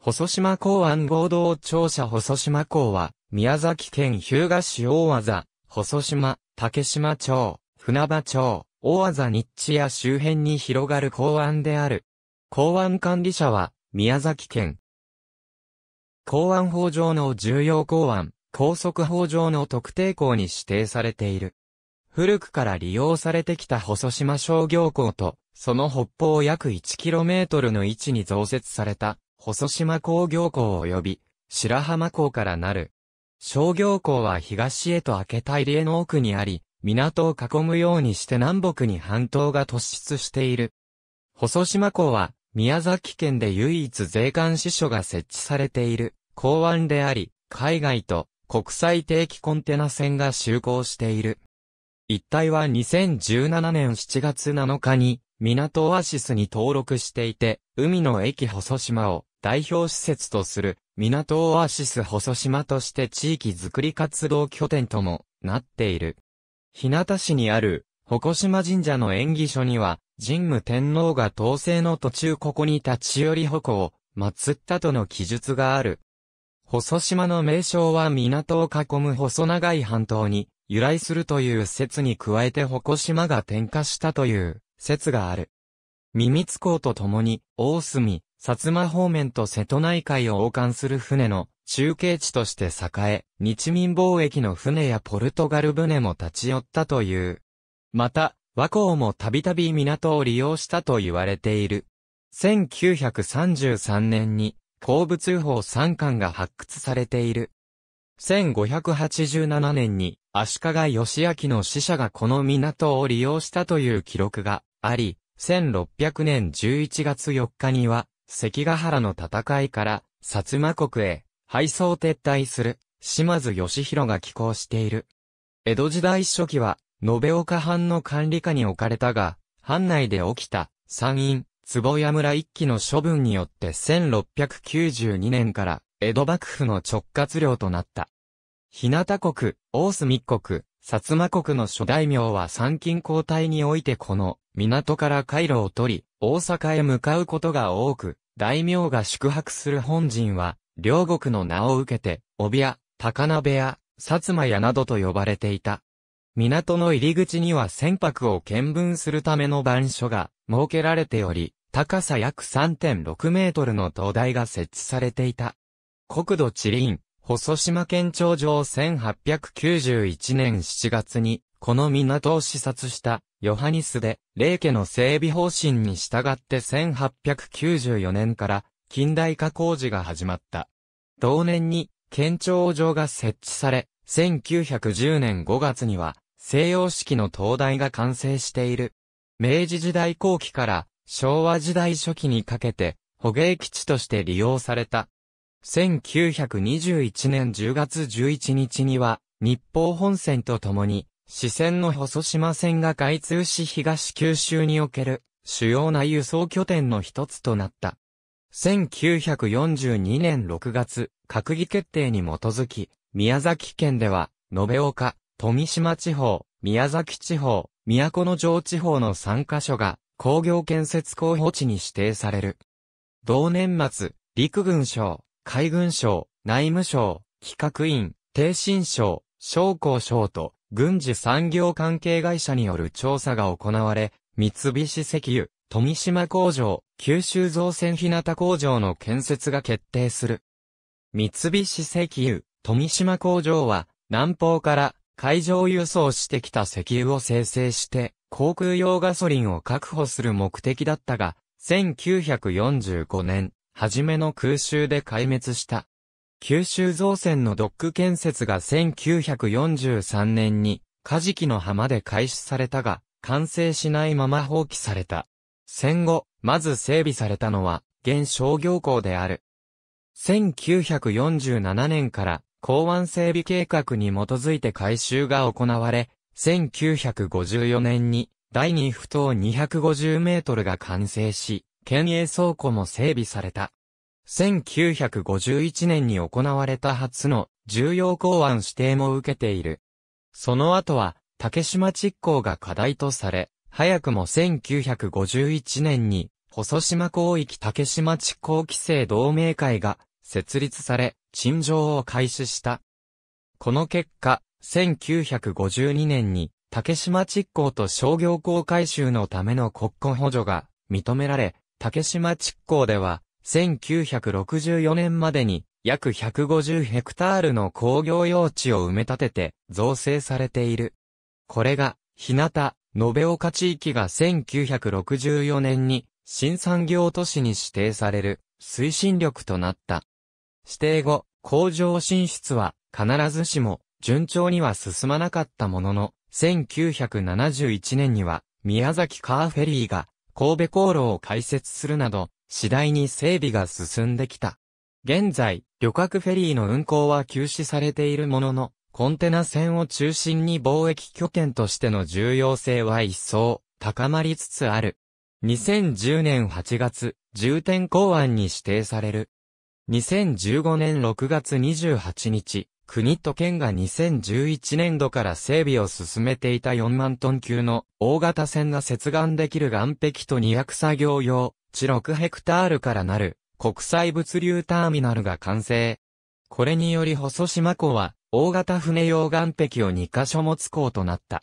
細島港湾合同庁舎細島港は、宮崎県日向市大和、細島、竹島町、船場町、大和日地や周辺に広がる港湾である。港湾管理者は、宮崎県。港湾法上の重要港湾、高速法上の特定港に指定されている。古くから利用されてきた細島商業港と、その北方約 1km の位置に増設された細島工業港及び白浜港からなる。商業港は東へと開けた入江の奥にあり、港を囲むようにして南北に半島が突出している。細島港は宮崎県で唯一税関支所が設置されている港湾であり、海外と国際定期コンテナ船が就航している。一帯は2017年7月7日に港オアシスに登録していて、海の駅細島を代表施設とする港オアシス細島として地域づくり活動拠点ともなっている。日向市にある鉾島神社の演技所には神武天皇が統制の途中ここに立ち寄り鉾を祀ったとの記述がある。細島の名称は港を囲む細長い半島に由来するという説に加えて鉾島が点火したという説がある。耳津港と共に、大隅、薩摩方面と瀬戸内海を横貫する船の中継地として栄え、日民貿易の船やポルトガル船も立ち寄ったという。また、和光もたびたび港を利用したと言われている。1933年に、鉱物法三巻が発掘されている。1587年に、足利義明の死者がこの港を利用したという記録があり、1600年11月4日には、関ヶ原の戦いから、薩摩国へ、敗走撤退する、島津義弘が寄港している。江戸時代初期は、延岡藩の管理下に置かれたが、藩内で起きた、山陰、坪屋村一揆の処分によって1692年から、江戸幕府の直轄領となった。日向国、大隅国、薩摩国の諸大名は参勤交代においてこの、港から回路を取り、大阪へ向かうことが多く、大名が宿泊する本陣は、両国の名を受けて、帯屋、高鍋屋、薩摩屋などと呼ばれていた。港の入り口には船舶を見分するための板書が設けられており、高さ約3.6メートルの灯台が設置されていた。国土地理院、細島県庁上1891年7月に、この港を視察したヨハニスで、霊家の整備方針に従って1894年から近代化工事が始まった。同年に、県庁場が設置され、1910年5月には、西洋式の灯台が完成している。明治時代後期から昭和時代初期にかけて、捕鯨基地として利用された。1921年10月11日には、日報本線とともに、支線の細島線が開通し東九州における主要な輸送拠点の一つとなった。1942年6月、閣議決定に基づき、宮崎県では、延岡、富島地方、宮崎地方、都城地方の3カ所が工業建設候補地に指定される。同年末、陸軍省、海軍省、内務省、企画院、低新省、商工省と軍事産業関係会社による調査が行われ、三菱石油、富島工場、九州造船日向工場の建設が決定する。三菱石油、富島工場は、南方から海上輸送してきた石油を生成して、航空用ガソリンを確保する目的だったが、1945年、初めの空襲で壊滅した。九州造船のドック建設が1943年に、カジキの浜で開始されたが、完成しないまま放棄された。戦後、まず整備されたのは、現商業港である。1947年から、港湾整備計画に基づいて改修が行われ、1954年に、第2不二250メートルが完成し、県営倉庫も整備された。1951年に行われた初の重要港湾指定も受けている。その後は、竹島地港が課題とされ、早くも1951年に、細島広域竹島地港規制同盟会が設立され、陳情を開始した。この結果、1952年に竹島地港と商業港改修のための国庫補助が認められ、竹島地港では1964年までに約150ヘクタールの工業用地を埋め立てて造成されている。これが、日向、延岡地域が1964年に新産業都市に指定される推進力となった。指定後、工場進出は必ずしも順調には進まなかったものの、1971年には宮崎カーフェリーが神戸航路を開設するなど、次第に整備が進んできた。現在、旅客フェリーの運行は休止されているものの、コンテナ船を中心に貿易拠点としての重要性は一層高まりつつある。2010年8月、重点港湾に指定される。2015年6月28日、国と県が2011年度から整備を進めていた4万トン級の大型船が接岸できる岸壁と2 0作業用地6ヘクタールからなる国際物流ターミナルが完成。これにより細島港は大型船用岸壁を2カ所持つ港となった。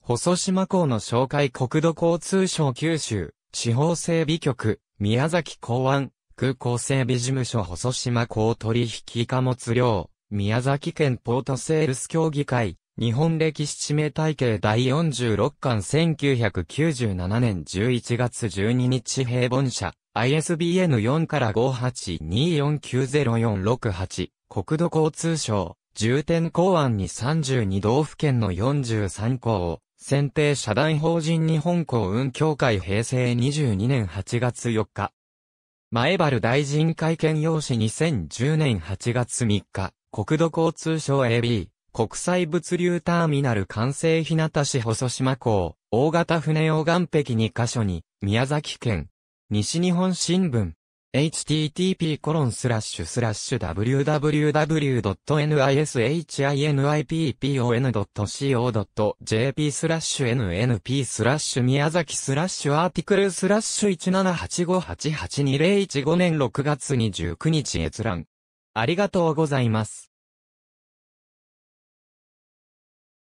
細島港の紹介国土交通省九州地方整備局宮崎港湾空港整備事務所細島港取引貨物量宮崎県ポートセールス協議会、日本歴史地名体系第46巻1997年11月12日平凡社、ISBN 4から582490468、国土交通省、重点公安に32道府県の43校を、選定社団法人日本校運協会平成22年8月4日。前原大臣会見用紙2010年8月3日。国土交通省 AB、国際物流ターミナル完成日向市細島港、大型船用岸壁2カ所に、宮崎県、西日本新聞、http コロンスラッシュスラッシュ www.nishinipon.co.jp スラッシュ nnp スラッシュ宮崎スラッシュアーティクルスラッシュ1785882 0 1 5年6月29日閲覧ありがとうございます。